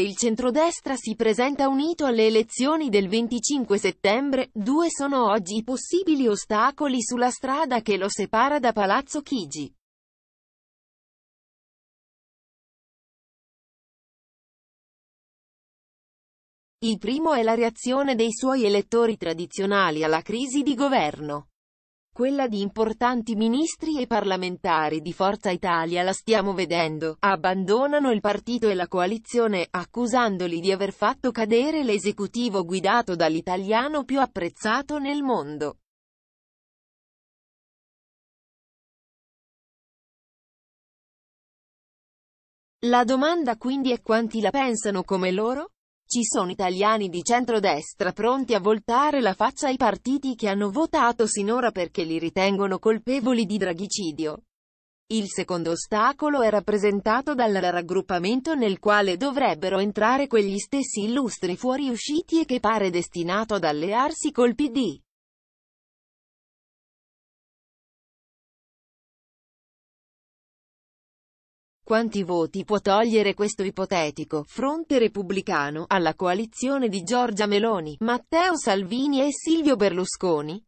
se il centrodestra si presenta unito alle elezioni del 25 settembre, due sono oggi i possibili ostacoli sulla strada che lo separa da Palazzo Chigi. Il primo è la reazione dei suoi elettori tradizionali alla crisi di governo quella di importanti ministri e parlamentari di Forza Italia la stiamo vedendo, abbandonano il partito e la coalizione, accusandoli di aver fatto cadere l'esecutivo guidato dall'italiano più apprezzato nel mondo. La domanda quindi è quanti la pensano come loro? Ci sono italiani di centrodestra pronti a voltare la faccia ai partiti che hanno votato sinora perché li ritengono colpevoli di draghicidio. Il secondo ostacolo è rappresentato dal raggruppamento nel quale dovrebbero entrare quegli stessi illustri fuoriusciti e che pare destinato ad allearsi col PD. Quanti voti può togliere questo ipotetico fronte repubblicano alla coalizione di Giorgia Meloni, Matteo Salvini e Silvio Berlusconi?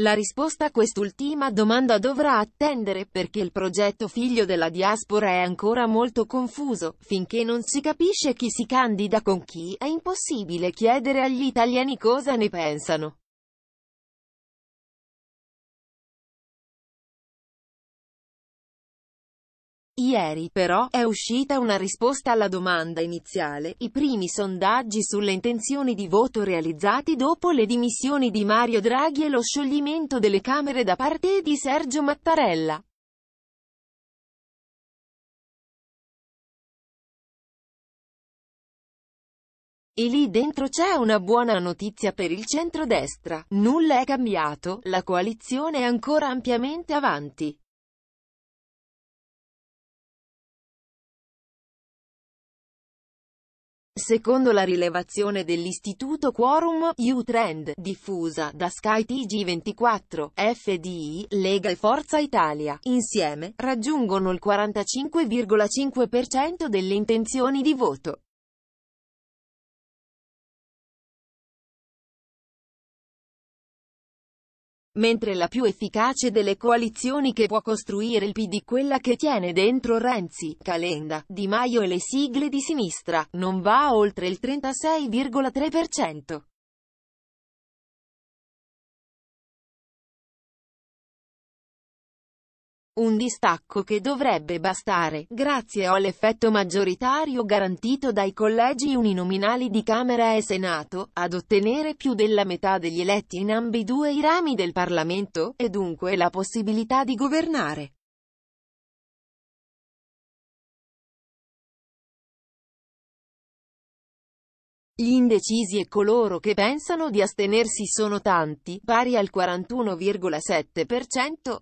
La risposta a quest'ultima domanda dovrà attendere, perché il progetto figlio della diaspora è ancora molto confuso, finché non si capisce chi si candida con chi, è impossibile chiedere agli italiani cosa ne pensano. Ieri, però, è uscita una risposta alla domanda iniziale, i primi sondaggi sulle intenzioni di voto realizzati dopo le dimissioni di Mario Draghi e lo scioglimento delle Camere da parte di Sergio Mattarella. E lì dentro c'è una buona notizia per il centrodestra, nulla è cambiato, la coalizione è ancora ampiamente avanti. Secondo la rilevazione dell'Istituto Quorum U-Trend, diffusa da skytg 24 FDI, Lega e Forza Italia, insieme, raggiungono il 45,5% delle intenzioni di voto. mentre la più efficace delle coalizioni che può costruire il PD quella che tiene dentro Renzi, Calenda, Di Maio e le sigle di sinistra, non va oltre il 36,3%. Un distacco che dovrebbe bastare, grazie all'effetto maggioritario garantito dai collegi uninominali di Camera e Senato, ad ottenere più della metà degli eletti in ambidue i rami del Parlamento, e dunque la possibilità di governare. Gli indecisi e coloro che pensano di astenersi sono tanti, pari al 41,7%,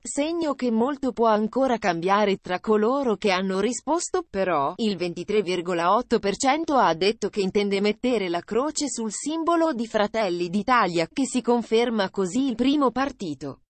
segno che molto può ancora cambiare tra coloro che hanno risposto, però, il 23,8% ha detto che intende mettere la croce sul simbolo di Fratelli d'Italia, che si conferma così il primo partito.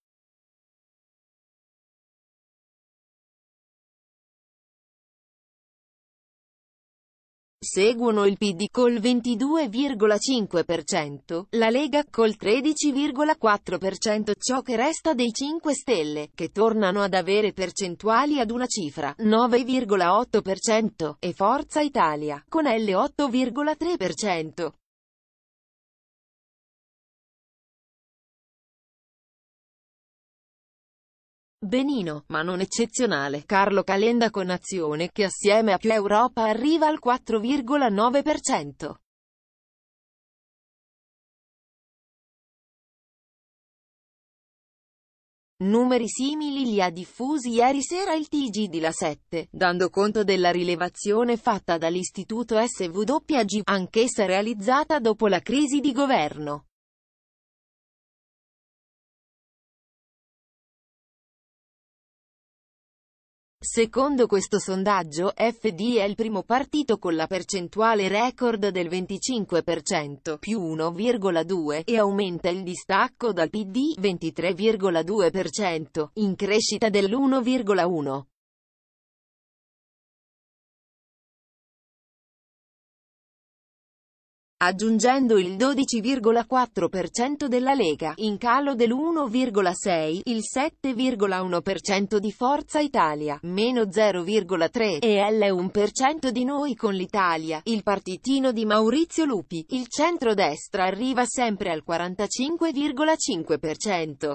Seguono il PD col 22,5%, la Lega col 13,4%, ciò che resta dei 5 Stelle, che tornano ad avere percentuali ad una cifra, 9,8%, e Forza Italia, con L8,3%. Benino, ma non eccezionale, Carlo Calenda con Azione che assieme a più Europa arriva al 4,9%. Numeri simili li ha diffusi ieri sera il TG di La 7, dando conto della rilevazione fatta dall'istituto SWG, anch'essa realizzata dopo la crisi di governo. Secondo questo sondaggio, FD è il primo partito con la percentuale record del 25% più 1,2 e aumenta il distacco dal PD 23,2% in crescita dell'1,1. aggiungendo il 12,4% della Lega, in calo dell'1,6, il 7,1% di Forza Italia, meno 0,3 e L1% di noi con l'Italia, il partitino di Maurizio Lupi, il centrodestra arriva sempre al 45,5%.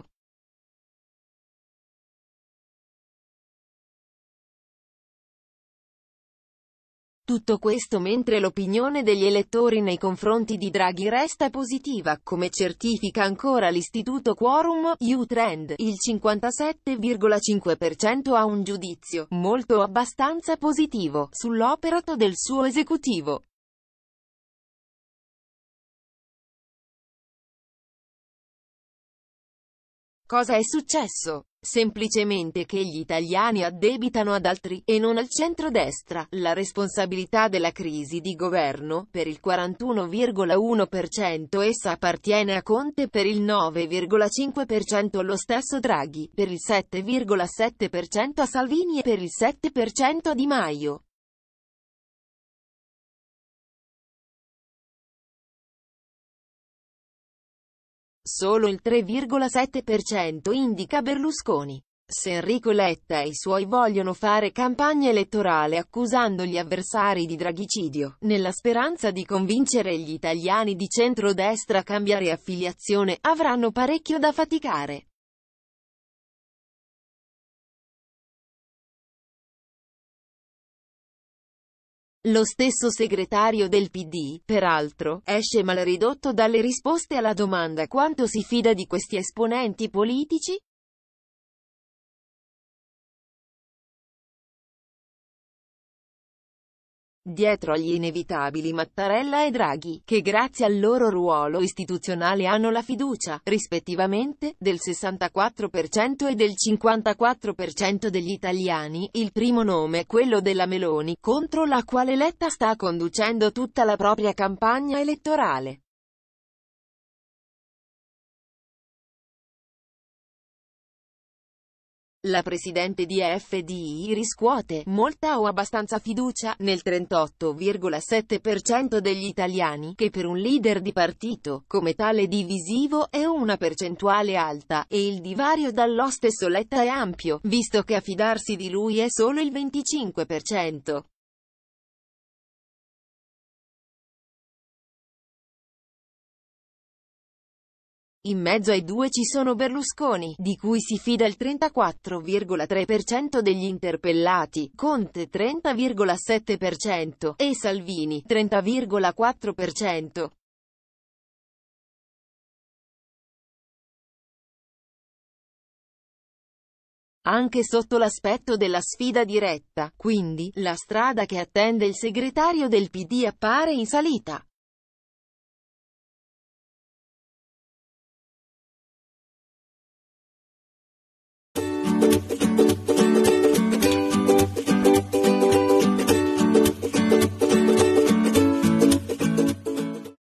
Tutto questo mentre l'opinione degli elettori nei confronti di Draghi resta positiva, come certifica ancora l'istituto Quorum, U-Trend, il 57,5% ha un giudizio, molto abbastanza positivo, sull'operato del suo esecutivo. Cosa è successo? Semplicemente che gli italiani addebitano ad altri, e non al centro-destra, la responsabilità della crisi di governo, per il 41,1% essa appartiene a Conte per il 9,5% allo stesso Draghi, per il 7,7% a Salvini e per il 7% a Di Maio. solo il 3,7% indica Berlusconi. Se Enrico Letta e i suoi vogliono fare campagna elettorale accusando gli avversari di draghicidio, nella speranza di convincere gli italiani di centrodestra a cambiare affiliazione, avranno parecchio da faticare. Lo stesso segretario del PD, peraltro, esce malridotto dalle risposte alla domanda quanto si fida di questi esponenti politici? Dietro agli inevitabili Mattarella e Draghi, che grazie al loro ruolo istituzionale hanno la fiducia, rispettivamente, del 64% e del 54% degli italiani, il primo nome è quello della Meloni, contro la quale Letta sta conducendo tutta la propria campagna elettorale. La presidente di FDI riscuote molta o abbastanza fiducia nel 38,7% degli italiani, che per un leader di partito, come tale divisivo, è una percentuale alta, e il divario dallo stesso Letta è ampio, visto che affidarsi di lui è solo il 25%. In mezzo ai due ci sono Berlusconi, di cui si fida il 34,3% degli interpellati, Conte 30,7% e Salvini 30,4%. anche sotto l'aspetto della sfida diretta, quindi, la strada che attende il segretario del PD appare in salita.